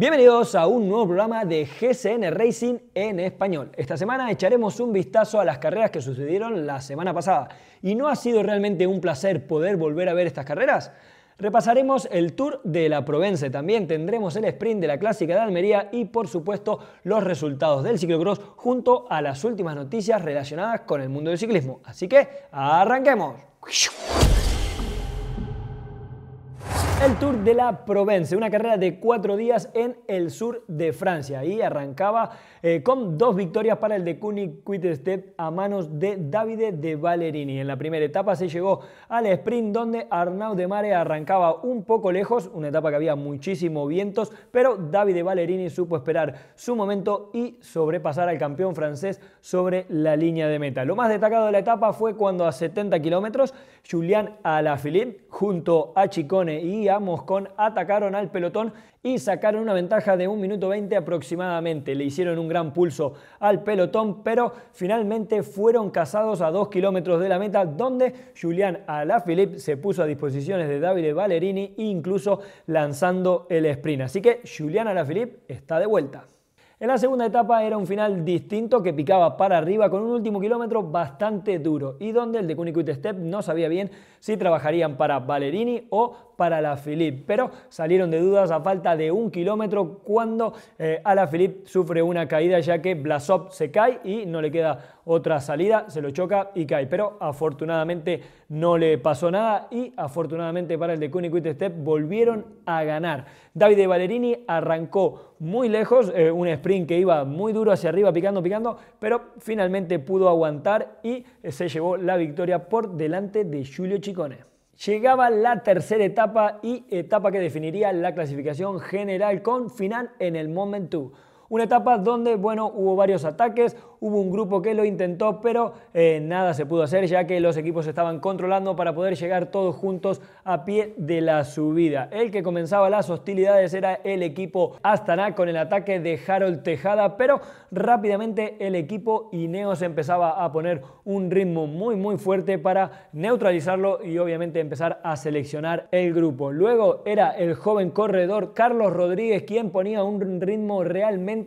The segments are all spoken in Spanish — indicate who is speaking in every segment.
Speaker 1: Bienvenidos a un nuevo programa de GCN Racing en español. Esta semana echaremos un vistazo a las carreras que sucedieron la semana pasada. ¿Y no ha sido realmente un placer poder volver a ver estas carreras? Repasaremos el Tour de la Provence, también tendremos el sprint de la Clásica de Almería y por supuesto los resultados del ciclocross junto a las últimas noticias relacionadas con el mundo del ciclismo. Así que arranquemos. El Tour de la Provence, una carrera de cuatro días en el sur de Francia y arrancaba eh, con dos victorias para el de Kunig Quittestep a manos de Davide de Valerini. En la primera etapa se llegó al sprint donde Arnaud de Mare arrancaba un poco lejos, una etapa que había muchísimos vientos, pero Davide Valerini supo esperar su momento y sobrepasar al campeón francés sobre la línea de meta. Lo más destacado de la etapa fue cuando a 70 kilómetros Julián Alaphilippe junto a Chicone y vamos con atacaron al pelotón y sacaron una ventaja de 1 minuto 20 aproximadamente. Le hicieron un gran pulso al pelotón, pero finalmente fueron cazados a 2 kilómetros de la meta, donde Julián Alaphilippe se puso a disposiciones de Davide Ballerini, incluso lanzando el sprint. Así que Julián Alaphilippe está de vuelta. En la segunda etapa era un final distinto que picaba para arriba con un último kilómetro bastante duro y donde el de y Step no sabía bien si trabajarían para Valerini o para la Philippe, pero salieron de dudas a falta de un kilómetro cuando eh, a la Philippe sufre una caída ya que Blasov se cae y no le queda otra salida, se lo choca y cae, pero afortunadamente no le pasó nada y afortunadamente para el de Cuny y volvieron a ganar. Davide Valerini arrancó muy lejos, eh, un sprint que iba muy duro hacia arriba, picando, picando, pero finalmente pudo aguantar y eh, se llevó la victoria por delante de Julio Chicone. Llegaba la tercera etapa y etapa que definiría la clasificación general con final en el Moment una etapa donde, bueno, hubo varios ataques, hubo un grupo que lo intentó, pero eh, nada se pudo hacer ya que los equipos estaban controlando para poder llegar todos juntos a pie de la subida. El que comenzaba las hostilidades era el equipo Astana con el ataque de Harold Tejada, pero rápidamente el equipo Ineos empezaba a poner un ritmo muy muy fuerte para neutralizarlo y obviamente empezar a seleccionar el grupo. Luego era el joven corredor Carlos Rodríguez quien ponía un ritmo realmente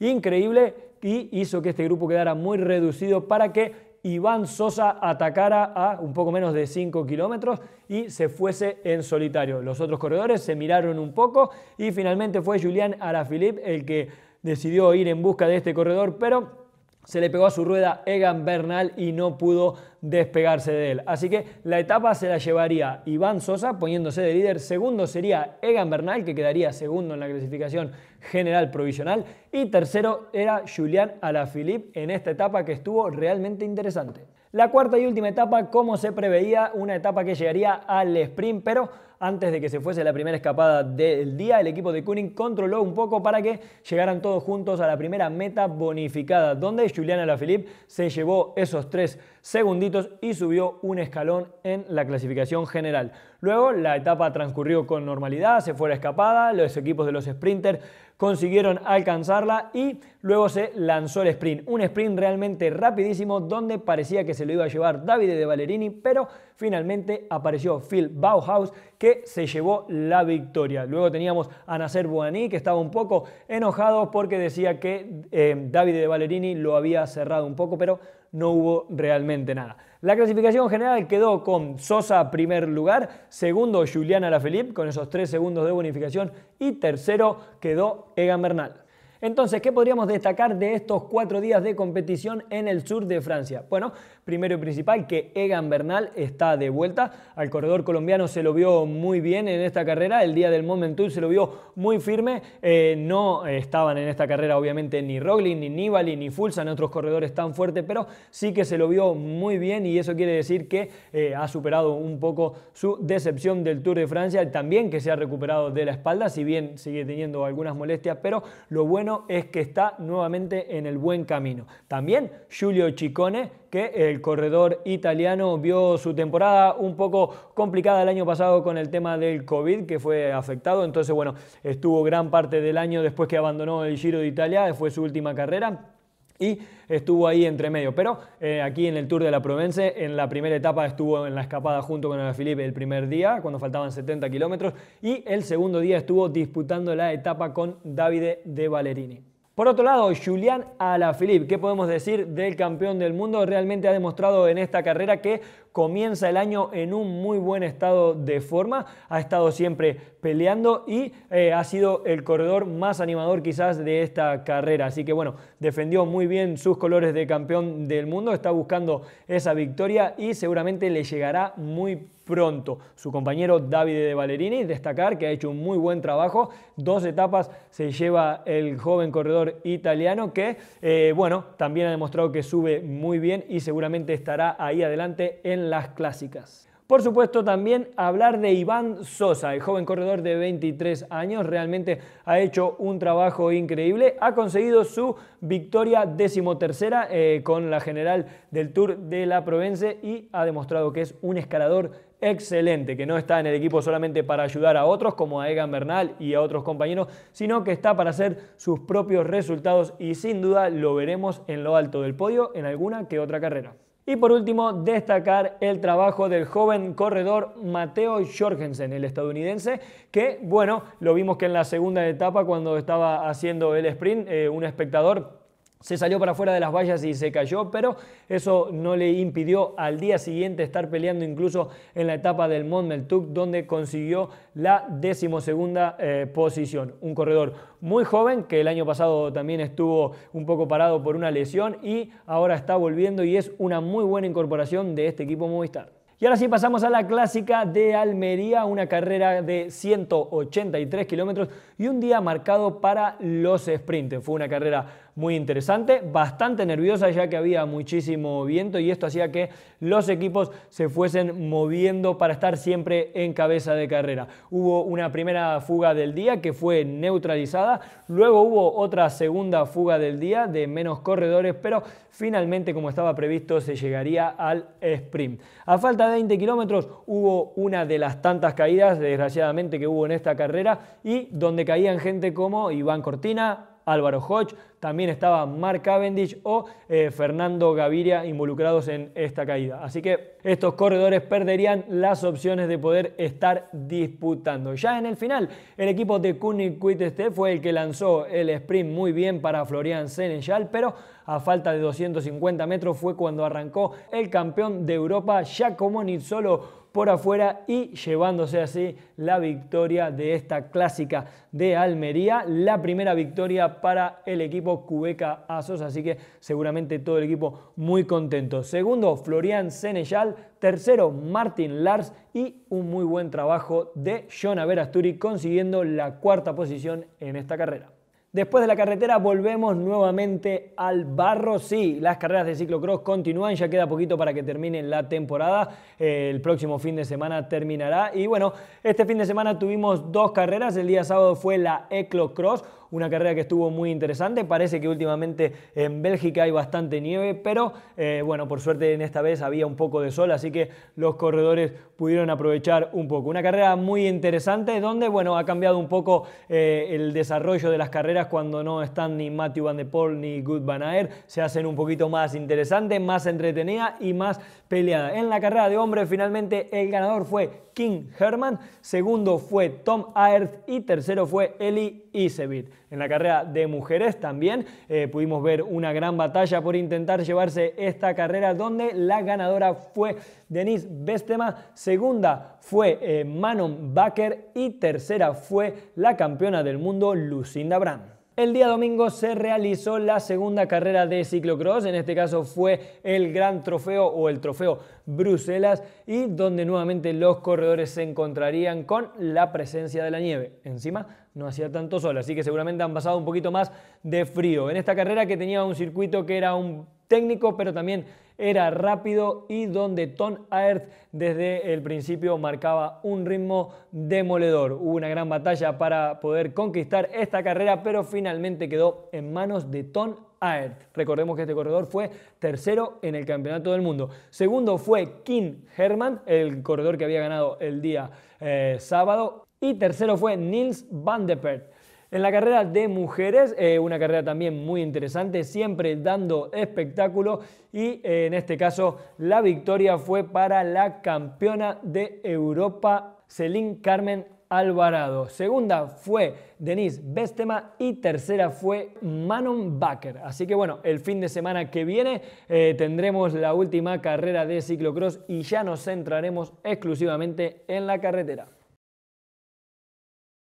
Speaker 1: increíble y hizo que este grupo quedara muy reducido para que Iván Sosa atacara a un poco menos de 5 kilómetros y se fuese en solitario. Los otros corredores se miraron un poco y finalmente fue Julián Arafilip el que decidió ir en busca de este corredor, pero se le pegó a su rueda Egan Bernal y no pudo despegarse de él. Así que la etapa se la llevaría Iván Sosa poniéndose de líder, segundo sería Egan Bernal que quedaría segundo en la clasificación general provisional y tercero era Julián Alaphilippe en esta etapa que estuvo realmente interesante. La cuarta y última etapa, como se preveía, una etapa que llegaría al sprint, pero antes de que se fuese la primera escapada del día, el equipo de Kuning controló un poco para que llegaran todos juntos a la primera meta bonificada, donde Juliana Lafilippe se llevó esos tres segunditos y subió un escalón en la clasificación general. Luego la etapa transcurrió con normalidad, se fue la escapada, los equipos de los sprinters consiguieron alcanzarla y luego se lanzó el sprint. Un sprint realmente rapidísimo donde parecía que se lo iba a llevar Davide de Valerini, pero finalmente apareció Phil Bauhaus que se llevó la victoria. Luego teníamos a Nasser Buani que estaba un poco enojado porque decía que eh, Davide de Valerini lo había cerrado un poco, pero no hubo realmente nada. La clasificación general quedó con Sosa primer lugar, segundo Julián Felipe con esos tres segundos de bonificación y tercero quedó Egan Bernal. Entonces, ¿qué podríamos destacar de estos cuatro días de competición en el sur de Francia? Bueno, primero y principal, que Egan Bernal está de vuelta. Al corredor colombiano se lo vio muy bien en esta carrera. El día del Momentum se lo vio muy firme. Eh, no estaban en esta carrera, obviamente, ni Roglin, ni Nibali, ni Fulsan, otros corredores tan fuertes, pero sí que se lo vio muy bien y eso quiere decir que eh, ha superado un poco su decepción del Tour de Francia. También que se ha recuperado de la espalda, si bien sigue teniendo algunas molestias, pero lo bueno es que está nuevamente en el buen camino. También Giulio Ciccone, que el corredor italiano vio su temporada un poco complicada el año pasado con el tema del COVID, que fue afectado. Entonces, bueno, estuvo gran parte del año después que abandonó el Giro de Italia, fue su última carrera y estuvo ahí entre medio. Pero eh, aquí en el Tour de la Provence, en la primera etapa estuvo en la escapada junto con Alaphilippe el primer día, cuando faltaban 70 kilómetros, y el segundo día estuvo disputando la etapa con Davide de Valerini. Por otro lado, Julián Alaphilippe, ¿qué podemos decir del campeón del mundo? Realmente ha demostrado en esta carrera que comienza el año en un muy buen estado de forma, ha estado siempre peleando y eh, ha sido el corredor más animador quizás de esta carrera. Así que bueno, defendió muy bien sus colores de campeón del mundo, está buscando esa victoria y seguramente le llegará muy pronto. Su compañero Davide de Valerini, destacar que ha hecho un muy buen trabajo. Dos etapas se lleva el joven corredor italiano que, eh, bueno, también ha demostrado que sube muy bien y seguramente estará ahí adelante en las clásicas. Por supuesto, también hablar de Iván Sosa, el joven corredor de 23 años, realmente ha hecho un trabajo increíble. Ha conseguido su victoria decimotercera eh, con la general del Tour de la Provence y ha demostrado que es un escalador excelente, que no está en el equipo solamente para ayudar a otros como a Egan Bernal y a otros compañeros, sino que está para hacer sus propios resultados y sin duda lo veremos en lo alto del podio en alguna que otra carrera. Y por último, destacar el trabajo del joven corredor Mateo Jorgensen, el estadounidense, que, bueno, lo vimos que en la segunda etapa, cuando estaba haciendo el sprint, eh, un espectador se salió para afuera de las vallas y se cayó, pero eso no le impidió al día siguiente estar peleando incluso en la etapa del Montmeltuc, donde consiguió la decimosegunda eh, posición. Un corredor muy joven que el año pasado también estuvo un poco parado por una lesión y ahora está volviendo y es una muy buena incorporación de este equipo Movistar. Y ahora sí pasamos a la clásica de Almería, una carrera de 183 kilómetros y un día marcado para los sprints. Fue una carrera muy interesante, bastante nerviosa ya que había muchísimo viento y esto hacía que los equipos se fuesen moviendo para estar siempre en cabeza de carrera. Hubo una primera fuga del día que fue neutralizada, luego hubo otra segunda fuga del día de menos corredores, pero finalmente como estaba previsto se llegaría al sprint. A falta de 20 kilómetros hubo una de las tantas caídas, desgraciadamente, que hubo en esta carrera y donde caían gente como Iván Cortina, Álvaro Hodge, también estaba Mark Cavendish o eh, Fernando Gaviria involucrados en esta caída. Así que estos corredores perderían las opciones de poder estar disputando. Ya en el final, el equipo de Cuny Este fue el que lanzó el sprint muy bien para Florian Senechal, pero a falta de 250 metros fue cuando arrancó el campeón de Europa, Giacomo solo por afuera y llevándose así la victoria de esta clásica de Almería, la primera victoria para el equipo Cubeca Asos, así que seguramente todo el equipo muy contento. Segundo, Florian Senellal, tercero, Martin Lars y un muy buen trabajo de Jonah Averasturi consiguiendo la cuarta posición en esta carrera. Después de la carretera volvemos nuevamente al barro. Sí, las carreras de ciclocross continúan, ya queda poquito para que termine la temporada. Eh, el próximo fin de semana terminará. Y bueno, este fin de semana tuvimos dos carreras. El día sábado fue la Eclocross una carrera que estuvo muy interesante. Parece que últimamente en Bélgica hay bastante nieve, pero eh, bueno, por suerte en esta vez había un poco de sol, así que los corredores pudieron aprovechar un poco. Una carrera muy interesante donde, bueno, ha cambiado un poco eh, el desarrollo de las carreras cuando no están ni Matthew Van de Poel ni Good Van Aert. Se hacen un poquito más interesante, más entretenida y más peleada. En la carrera de hombres, finalmente el ganador fue King Herman, segundo fue Tom Aert y tercero fue Eli Isevit. En la carrera de mujeres también eh, pudimos ver una gran batalla por intentar llevarse esta carrera donde la ganadora fue Denise Bestema, segunda fue eh, Manon Baker y tercera fue la campeona del mundo Lucinda Brand. El día domingo se realizó la segunda carrera de ciclocross, en este caso fue el Gran Trofeo o el Trofeo Bruselas y donde nuevamente los corredores se encontrarían con la presencia de la nieve. Encima no hacía tanto sol, así que seguramente han pasado un poquito más de frío. En esta carrera que tenía un circuito que era un técnico, pero también era rápido y donde Ton Aert desde el principio marcaba un ritmo demoledor. Hubo una gran batalla para poder conquistar esta carrera, pero finalmente quedó en manos de Ton Aert. Recordemos que este corredor fue tercero en el Campeonato del Mundo. Segundo fue Kim Herman, el corredor que había ganado el día eh, sábado y tercero fue Nils Van de Pert. En la carrera de mujeres, eh, una carrera también muy interesante, siempre dando espectáculo y eh, en este caso la victoria fue para la campeona de Europa, Celine Carmen Alvarado. Segunda fue Denise Bestema y tercera fue Manon Baker. Así que bueno, el fin de semana que viene eh, tendremos la última carrera de ciclocross y ya nos centraremos exclusivamente en la carretera.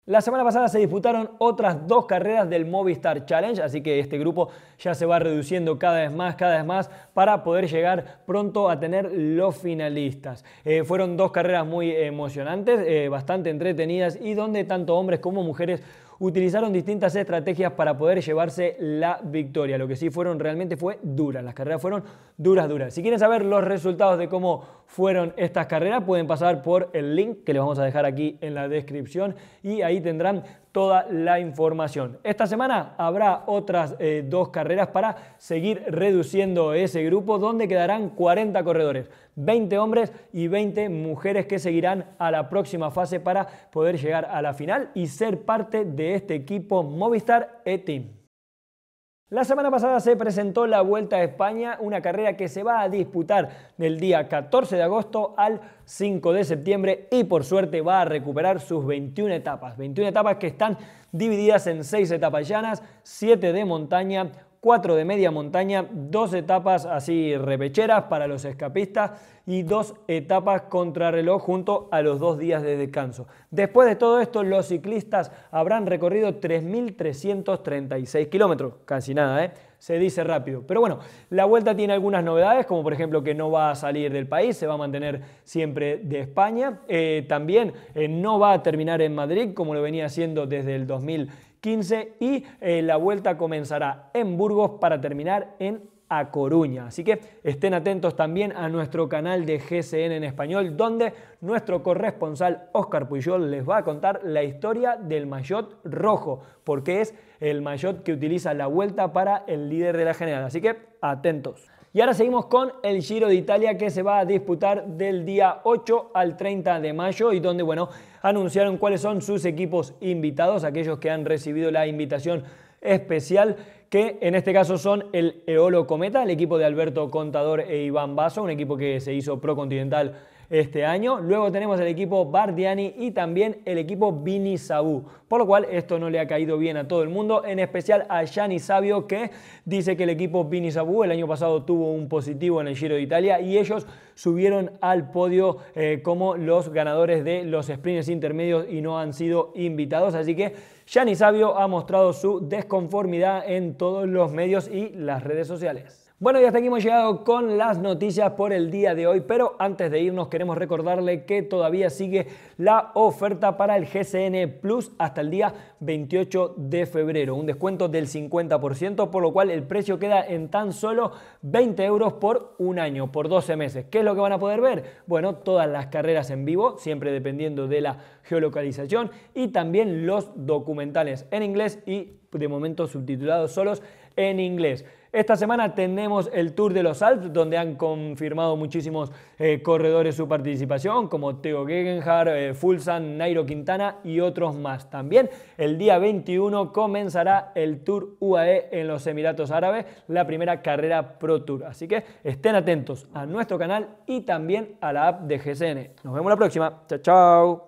Speaker 1: La semana pasada se disputaron otras dos carreras del Movistar Challenge, así que este grupo ya se va reduciendo cada vez más, cada vez más, para poder llegar pronto a tener los finalistas. Eh, fueron dos carreras muy emocionantes, eh, bastante entretenidas y donde tanto hombres como mujeres utilizaron distintas estrategias para poder llevarse la victoria. Lo que sí fueron realmente fue duras. Las carreras fueron duras, duras. Si quieren saber los resultados de cómo fueron estas carreras, pueden pasar por el link que les vamos a dejar aquí en la descripción y ahí tendrán toda la información. Esta semana habrá otras eh, dos carreras para seguir reduciendo ese grupo donde quedarán 40 corredores, 20 hombres y 20 mujeres que seguirán a la próxima fase para poder llegar a la final y ser parte de este equipo Movistar E-Team. La semana pasada se presentó la Vuelta a España, una carrera que se va a disputar del día 14 de agosto al 5 de septiembre y por suerte va a recuperar sus 21 etapas. 21 etapas que están divididas en 6 etapas llanas, 7 de montaña, cuatro de media montaña, dos etapas así repecheras para los escapistas y dos etapas contrarreloj junto a los dos días de descanso. Después de todo esto, los ciclistas habrán recorrido 3.336 kilómetros, casi nada, ¿eh? se dice rápido. Pero bueno, la vuelta tiene algunas novedades, como por ejemplo que no va a salir del país, se va a mantener siempre de España. Eh, también eh, no va a terminar en Madrid, como lo venía haciendo desde el 2000 y eh, la vuelta comenzará en Burgos para terminar en a Coruña. Así que estén atentos también a nuestro canal de GCN en español, donde nuestro corresponsal Oscar Puyol les va a contar la historia del maillot rojo, porque es el maillot que utiliza la vuelta para el líder de la general. Así que atentos. Y ahora seguimos con el Giro de Italia que se va a disputar del día 8 al 30 de mayo y donde, bueno, anunciaron cuáles son sus equipos invitados, aquellos que han recibido la invitación especial que en este caso son el Eolo Cometa, el equipo de Alberto Contador e Iván Basso, un equipo que se hizo pro continental este año. Luego tenemos el equipo Bardiani y también el equipo Bini Sabú. Por lo cual esto no le ha caído bien a todo el mundo, en especial a Gianni Sabio que dice que el equipo Vini Sabú el año pasado tuvo un positivo en el Giro de Italia y ellos subieron al podio eh, como los ganadores de los sprints intermedios y no han sido invitados. Así que Gianni Sabio ha mostrado su desconformidad en todos los medios y las redes sociales. Bueno, y hasta aquí hemos llegado con las noticias por el día de hoy, pero antes de irnos queremos recordarle que todavía sigue la oferta para el GCN Plus hasta el día 28 de febrero, un descuento del 50%, por lo cual el precio queda en tan solo 20 euros por un año, por 12 meses. ¿Qué es lo que van a poder ver? Bueno, todas las carreras en vivo, siempre dependiendo de la geolocalización, y también los documentales en inglés y de momento subtitulados solos en inglés. Esta semana tenemos el Tour de los Alps, donde han confirmado muchísimos eh, corredores su participación, como Teo Gegenhardt, eh, Fulsan, Nairo Quintana y otros más. También el día 21 comenzará el Tour UAE en los Emiratos Árabes, la primera carrera Pro Tour. Así que estén atentos a nuestro canal y también a la app de GCN. Nos vemos la próxima. Chao, chao.